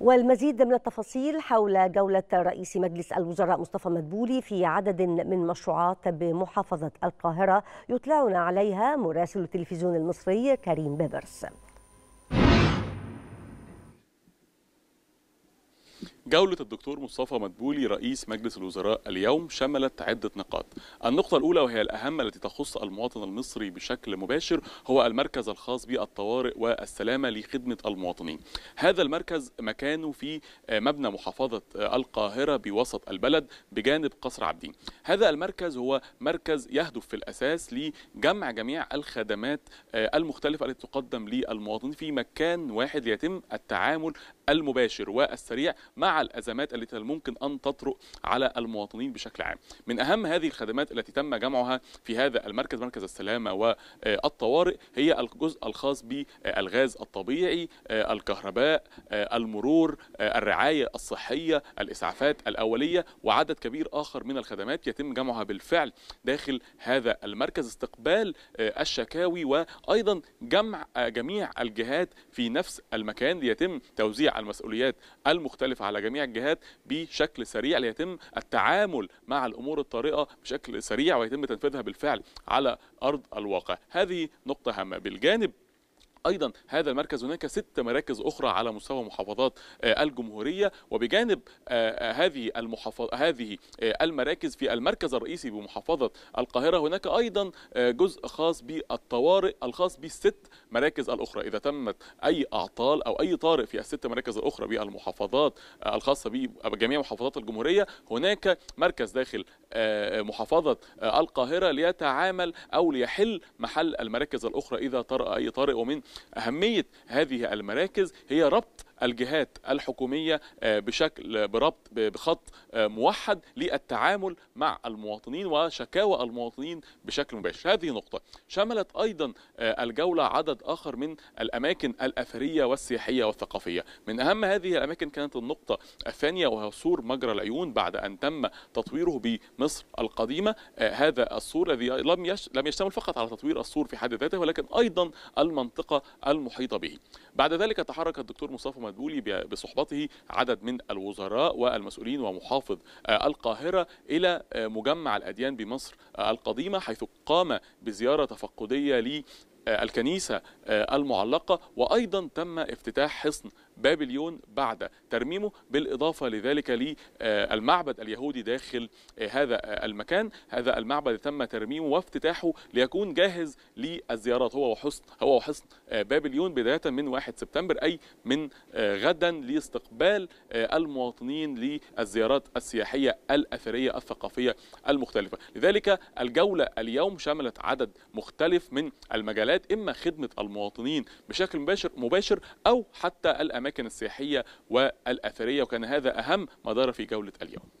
والمزيد من التفاصيل حول جولة رئيس مجلس الوزراء مصطفى مدبولي في عدد من مشروعات بمحافظة القاهرة يطلعنا عليها مراسل التلفزيون المصري كريم بيبرس جولة الدكتور مصطفى مدبولي رئيس مجلس الوزراء اليوم شملت عدة نقاط النقطة الأولى وهي الأهم التي تخص المواطن المصري بشكل مباشر هو المركز الخاص بالطوارئ والسلامة لخدمة المواطنين هذا المركز مكانه في مبنى محافظة القاهرة بوسط البلد بجانب قصر عابدين هذا المركز هو مركز يهدف في الأساس لجمع جميع الخدمات المختلفة التي تقدم للمواطنين في مكان واحد ليتم التعامل المباشر والسريع مع الأزمات التي الممكن أن تطرق على المواطنين بشكل عام من أهم هذه الخدمات التي تم جمعها في هذا المركز مركز السلامة والطوارئ هي الجزء الخاص بالغاز الطبيعي آه، الكهرباء آه، المرور آه، الرعاية الصحية الإسعافات الأولية وعدد كبير آخر من الخدمات يتم جمعها بالفعل داخل هذا المركز استقبال الشكاوي وأيضا جمع جميع الجهات في نفس المكان ليتم توزيع المسؤوليات المختلفة على جميع جميع الجهات بشكل سريع ليتم التعامل مع الامور الطارئه بشكل سريع ويتم تنفيذها بالفعل على ارض الواقع هذه نقطه هامه بالجانب ايضا هذا المركز هناك ست مراكز اخرى على مستوى محافظات آه، الجمهوريه وبجانب آه، آه، هذه المحافظ هذه المراكز في المركز الرئيسي بمحافظه القاهره هناك ايضا جزء خاص بالطوارئ الخاص بالست مراكز الاخرى اذا تمت اي اعطال او اي طارئ في الست مراكز الاخرى بالمحافظات الخاصه بجميع محافظات الجمهوريه هناك مركز داخل محافظه القاهره ليتعامل او ليحل محل المراكز الاخرى اذا طرأ اي طارئ ومن أهمية هذه المراكز هي ربط الجهات الحكوميه آه، بشكل بربط بخط آه، موحد للتعامل مع المواطنين وشكاوى المواطنين بشكل مباشر هذه نقطه شملت ايضا آه، الجوله عدد اخر من الاماكن الاثريه والسياحيه والثقافيه من اهم هذه الاماكن كانت النقطه الثانيه وهو سور مجرى العيون بعد ان تم تطويره بمصر القديمه هذا السور الذي لم لم يشتمل فقط على تطوير السور في حد ذاته ولكن ايضا المنطقه المحيطه به بعد ذلك تحرك الدكتور مصطفى محمد بصحبته عدد من الوزراء والمسؤولين ومحافظ آه، القاهرة إلى آه، مجمع الأديان بمصر آه، القديمة حيث قام بزيارة تفقدية الكنيسة المعلقة وأيضا تم افتتاح حصن بابليون بعد ترميمه بالإضافة لذلك للمعبد اليهودي داخل هذا المكان هذا المعبد تم ترميمه وافتتاحه ليكون جاهز للزيارات هو وحصن هو وحصن بابليون بداية من 1 سبتمبر أي من غدا لاستقبال المواطنين للزيارات السياحية الأثرية الثقافية المختلفة لذلك الجولة اليوم شملت عدد مختلف من المجالات إما خدمة المواطنين بشكل مباشر مباشر أو حتى الأماكن الأماكن السياحية والأثرية وكان هذا أهم ما دار في جولة اليوم